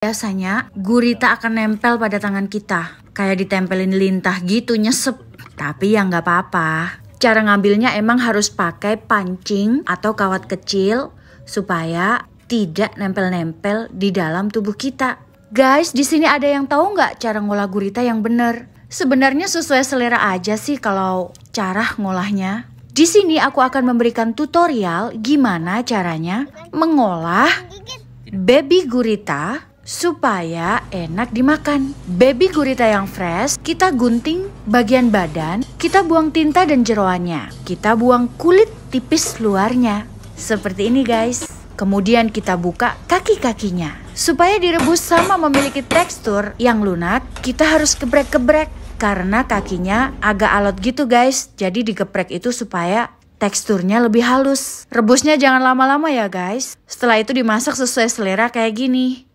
Biasanya gurita akan nempel pada tangan kita, kayak ditempelin lintah gitu nyesep. Tapi ya nggak apa-apa. Cara ngambilnya emang harus pakai pancing atau kawat kecil supaya tidak nempel-nempel di dalam tubuh kita. Guys, di sini ada yang tahu nggak cara ngolah gurita yang bener? Sebenarnya sesuai selera aja sih kalau cara ngolahnya. Di sini aku akan memberikan tutorial gimana caranya mengolah baby gurita supaya enak dimakan. Baby gurita yang fresh, kita gunting bagian badan, kita buang tinta dan jeroannya, kita buang kulit tipis luarnya. Seperti ini guys. Kemudian kita buka kaki-kakinya. Supaya direbus sama memiliki tekstur yang lunak, kita harus kebrek-kebrek karena kakinya agak alot gitu guys. Jadi digeprek itu supaya teksturnya lebih halus. Rebusnya jangan lama-lama ya guys. Setelah itu dimasak sesuai selera kayak gini.